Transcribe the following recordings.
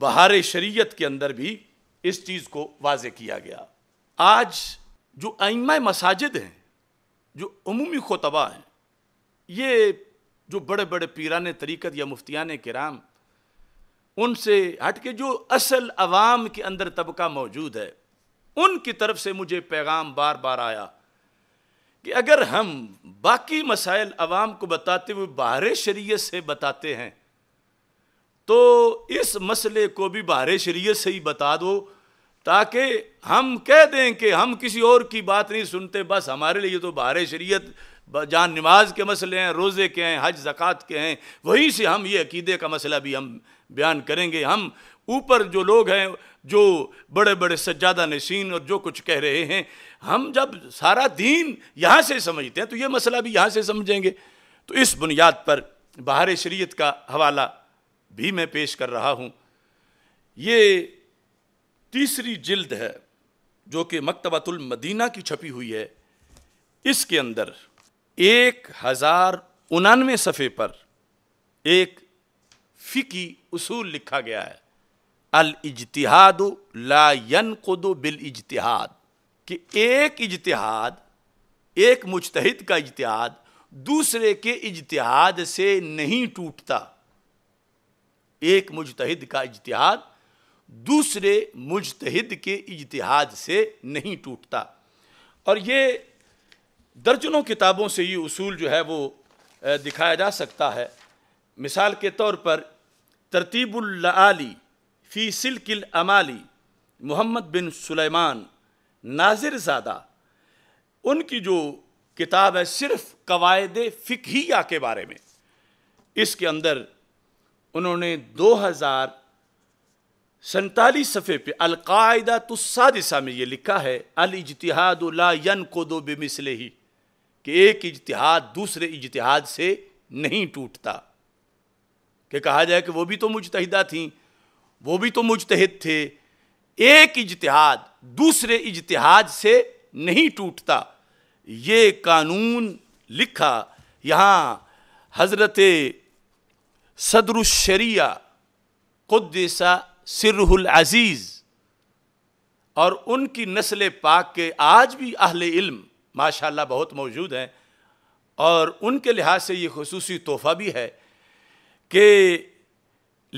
बहार शरीयत के अंदर भी इस चीज़ को वाज किया गया आज जो आइमा मसाजिद हैं जो अमूमी खोतबा हैं ये जो बड़े बड़े पीरान तरीक़त या मुफ्तियान कराम उनसे हट के जो असल अवाम के अंदर तबका मौजूद है उनकी तरफ से मुझे पैगाम बार बार आया कि अगर हम बाकी मसाइल अवाम को बताते हुए बाहर शरीय से बताते हैं तो इस मसले को भी बाहर शरीय से ही बता दो ताकि हम कह दें कि हम किसी और की बात नहीं सुनते बस हमारे लिए तो बाहर शरीयत जहाँ नमाज के मसले हैं रोज़े के हैं हज ज़क़़त के हैं वहीं से हम ये अकीदे का मसला भी हम बयान करेंगे हम ऊपर जो लोग हैं जो बड़े बड़े सज्जादा नशीन और जो कुछ कह रहे हैं हम जब सारा दीन यहाँ से समझते हैं तो ये मसला भी यहाँ से समझेंगे तो इस बुनियाद पर बाहर शरीयत का हवाला भी मैं पेश कर रहा हूँ ये तीसरी जिल्द है जो कि मकतबतुल मदीना की छपी हुई है इसके अंदर एक हज़ार उनानवे सफ़े पर एक फ़िकी उसूल लिखा गया है अल इजतहाद ला यनकुद बिल इजतिहाद कि एक इजतहाद एक मुजतहद का इजतहाद दूसरे के इजतहाद से नहीं टूटता एक मुजतहिद का इजतहाद दूसरे मुजतहिद के इजतिहाद से नहीं टूटता और ये दर्जनों किताबों से ये उसूल जो है वो दिखाया जा सकता है मिसाल के तौर पर तरतीबुल्लाली फ़ी सिल्किल अमाली मोहम्मद बिन सुलेमान नाजिर ज़ादा उनकी जो किताब है सिर्फ कवायद फ़िकिया के बारे में इसके अंदर उन्होंने दो हजार सैतालीस सफ़े पर अलकायदा तुस्सादिसा में ये लिखा है अल इजतहाद यन को दो बेमिसले ही कि एक इजतहाद दूसरे इजतहाद से नहीं टूटता कि कहा जाए कि वो भी तो मुजतहदा थी वो भी तो मुजतहद थे एक इजतहाद दूसरे इजतहाद से नहीं टूटता ये कानून लिखा यहाँ हज़रत सदर शरिया कुद्दसा सिरहुल अजीज़ और उनकी नस्ल पाक के आज भी अहल इल्म माशा बहुत मौजूद हैं और उनके लिहाज से ये खसूस तोहफ़ा भी है कि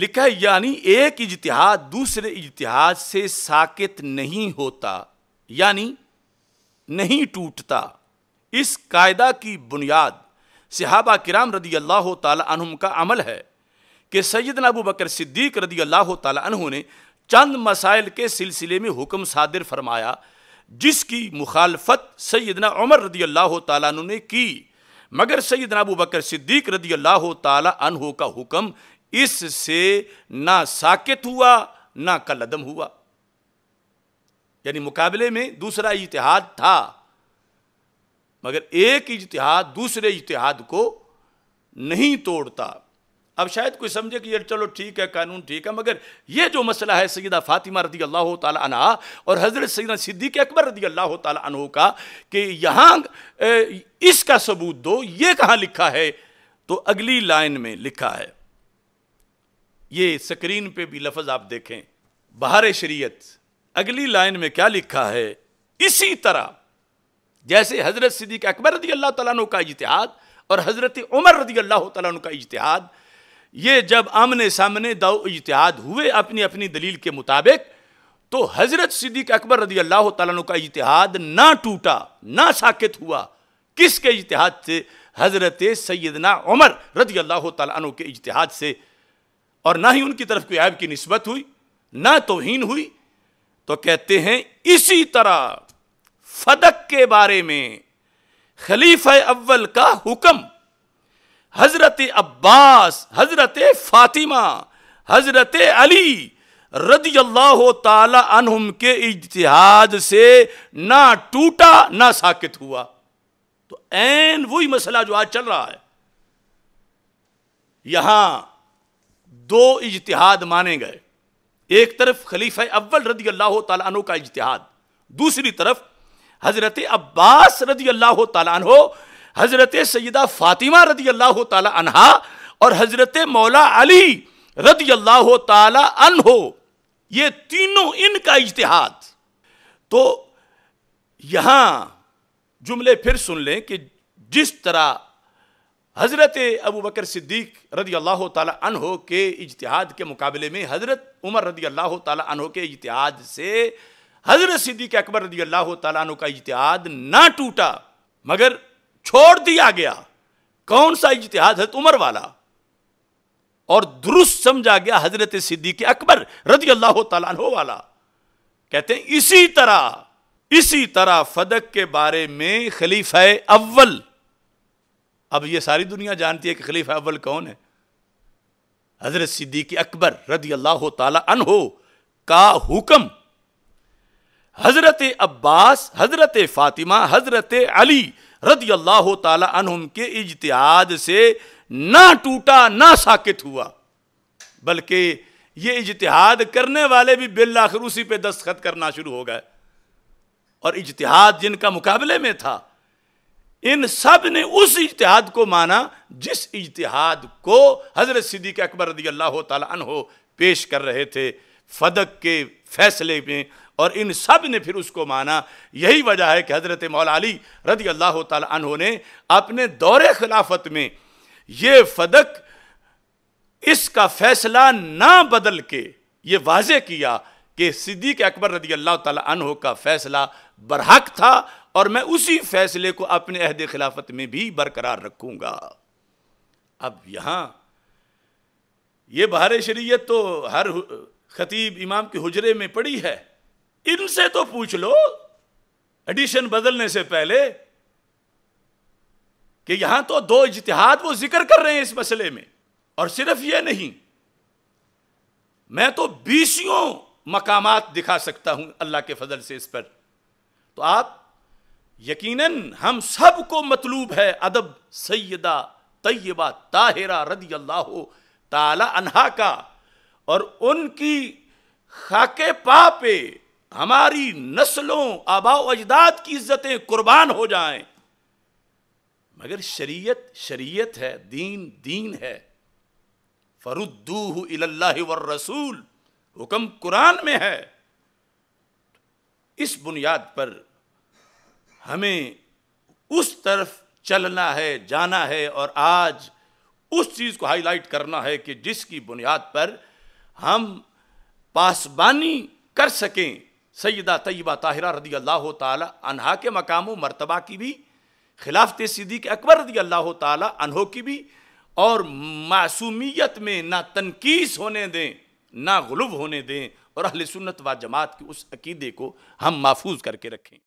लिखा यानी एक इजतहाद दूसरे इजतहाद से साकित नहीं होता यानी नहीं टूटता इस कायदा की बुनियाद सिहाबा किराम रदी अल्लाह तुम का अमल है कि सैदन अबू बकर सिद्दीक रदी अल्लाह तु ने चंद मसाइल के सिलसिले में हुक्म सादिर फरमाया जिसकी मुखालफत सैदना उमर रदी अल्लाह तु ने की मगर सैद नबू बकर सिद्दीक रदी अल्लाह तु का हुक्म इससे ना साकित हुआ ना कलदम हुआ यानी मुकाबले में दूसरा इतिहाद था मगर एक इजतहाद दूसरे इतिहाद को नहीं तोड़ता अब शायद कोई समझे कि यार चलो ठीक है कानून ठीक है मगर ये जो मसला है सईदा फातिमा रदी अल्लाह तला और हज़रत सईदा सिद्दीक अकबर रदी अल्लाह तहों का कि यहाँ इसका सबूत दो ये कहाँ लिखा है तो अगली लाइन में लिखा है ये स्क्रीन पे भी लफज आप देखें बहार शरीयत अगली लाइन में क्या लिखा है इसी तरह जैसे हज़रत सिद्दीक अकबर रदी अल्लाह तला का इजतिहाद और हज़रत उमर रदी अल्लाह तला का इजतिहाद ये जब आमने सामने दाव इतिहाद हुए अपनी अपनी दलील के मुताबिक तो हज़रत सिद्दीक अकबर रदी अल्लाह तु का इतिहाद ना टूटा ना साकित हुआ किसके इतिहाद से हज़रत सैदना उमर रदी अल्लाह तु के इतिहाद से और ना ही उनकी तरफ कोई ऐब की नस्बत हुई ना तोहन हुई तो कहते हैं इसी तरह फदक के बारे में खलीफ अव्वल का हुक्म हजरत अब्बास हजरत फातिमा हजरत अली रदी अल्लाह तहम के इजतहाद से ना टूटा ना साकित हुआ तो एन वही मसला जो आज चल रहा है यहां दो इजतहाद माने गए एक तरफ खलीफा अव्वल रदी अल्लाह तु का इजतहाद दूसरी तरफ हजरत अब्बास रदी अल्लाह तु हज़रत सैदा फ़ातिमा रदी अल्लाह तहा और हज़रत मौला अली रदी अल्लाह तहो ये तीनों इनका इजतहाद तो यहां जुमले फिर सुन लें कि जिस तरह हज़रत अबू बकर सिद्दीक रदी अल्लाह तहो के इजतहाद के मुकाबले में हज़रत उमर रदी अल्लाह तहो के इजतहाद से हज़रत सिद्दीक अकबर रदी अल्लाह तहों का इजतहाद ना टूटा मगर छोड़ दिया गया कौन सा इजतिहाद है उमर वाला और दुरुस्त समझा गया हजरत सिद्दीक अकबर रजी अल्लाह तला वाला कहते हैं इसी तरह इसी तरह फदक के बारे में खलीफा अव्वल अब ये सारी दुनिया जानती है कि खलीफा अव्वल कौन है हजरत सिद्दीक अकबर रदी अल्लाह तहो का हुक्म हजरत अब्बास हजरत फातिमा हजरत अली रदी अल्लाह तला के इजतहाद से ना टूटा ना साकित हुआ बल्कि ये इजतहाद करने वाले भी बिल्लाखिर उसी पे दस्तखत करना शुरू हो गए और इजतहाद जिनका मुकाबले में था इन सब ने उस इजतहाद को माना जिस इजतहाद को हजरत सिद्दीक अकबर रदी अल्लाह तला पेश कर रहे थे फदक के फैसले में और इन सब ने फिर उसको माना यही वजह है कि हज़रत मौलाली रदी अल्लाह तहों ने अपने दौरे खिलाफत में ये फदक इसका फैसला ना बदल के ये वाज किया कि सिद्दीक अकबर रदी अल्लाह तहों का फैसला बरहक था और मैं उसी फैसले को अपने अहद खिलाफत में भी बरकरार रखूंगा अब यहां ये बहार शरीय तो हर खतीब इमाम के हुजरे में पड़ी है इनसे तो पूछ लो एडिशन बदलने से पहले कि यहां तो दो इजतिहाद वो जिक्र कर रहे हैं इस मसले में और सिर्फ ये नहीं मैं तो बीसियों मकामात दिखा सकता हूं अल्लाह के फजल से इस पर तो आप यकीनन हम सब को मतलूब है अदब सैदा तय्यबा ताहिरा रदी अल्लाह ताला अनहा का और उनकी खाके पा पे हमारी नस्लों आबाओ अजदाद की इज्जतें कुर्बान हो जाएं मगर शरीयत शरीयत है दीन दीन है फरुद्दू इल्लाह वर रसूल हुक्म कुरान में है इस बुनियाद पर हमें उस तरफ चलना है जाना है और आज उस चीज़ को हाईलाइट करना है कि जिसकी बुनियाद पर हम पासबानी कर सकें सैदा तयबा ताहिरा रदी अल्लाह तहा के मकाम मरतबा की भी खिलाफत सिद्दीक अकबर रदी अल्लाह तहों की भी और मासूमियत में ना तनकीस होने दें ना गलुब होने दें और अहल सुन्नत व जमात की उस अकीदे को हम महफूज करके रखें